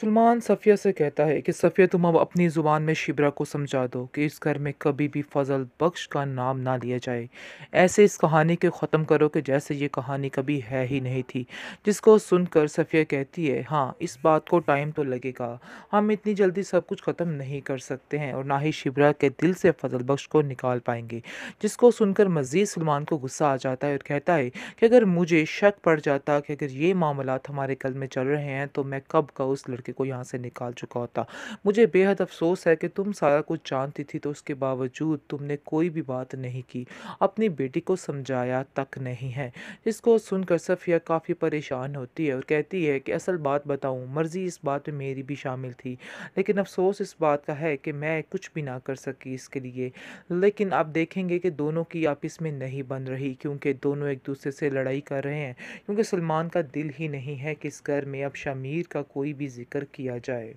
सलमान सफ़िया से कहता है कि सफ़िया तुम अब अपनी ज़ुबान में शिबरा को समझा दो कि इस घर में कभी भी फजल बख्श का नाम ना लिया जाए ऐसे इस कहानी के ख़त्म करो कि जैसे ये कहानी कभी है ही नहीं थी जिसको सुनकर सफ़िया कहती है हाँ इस बात को टाइम तो लगेगा हम इतनी जल्दी सब कुछ ख़त्म नहीं कर सकते हैं और ना ही शिबरा के दिल से फजल बख्श को निकाल पाएंगे जिसको सुनकर मज़ीद सलमान को गुस्सा आ जाता है और कहता है कि अगर मुझे शक पड़ जाता कि अगर ये मामला हमारे कल में चल रहे हैं तो मैं कब का उस लड़के लड़के को यहाँ से निकाल चुका होता मुझे बेहद अफसोस है कि तुम सारा कुछ जानती थी तो उसके बावजूद तुमने कोई भी बात नहीं की अपनी बेटी को समझाया तक नहीं है इसको सुनकर सफ़िया काफ़ी परेशान होती है और कहती है कि असल बात बताऊँ मर्ज़ी इस बात में मेरी भी शामिल थी लेकिन अफसोस इस बात का है कि मैं कुछ भी ना कर सकी इसके लिए लेकिन आप देखेंगे कि दोनों की आपस में नहीं बन रही क्योंकि दोनों एक दूसरे से लड़ाई कर रहे हैं क्योंकि सलमान का दिल ही नहीं है कि इस घर में अब शमीर का कोई भी जिक्र लेकर किया जाए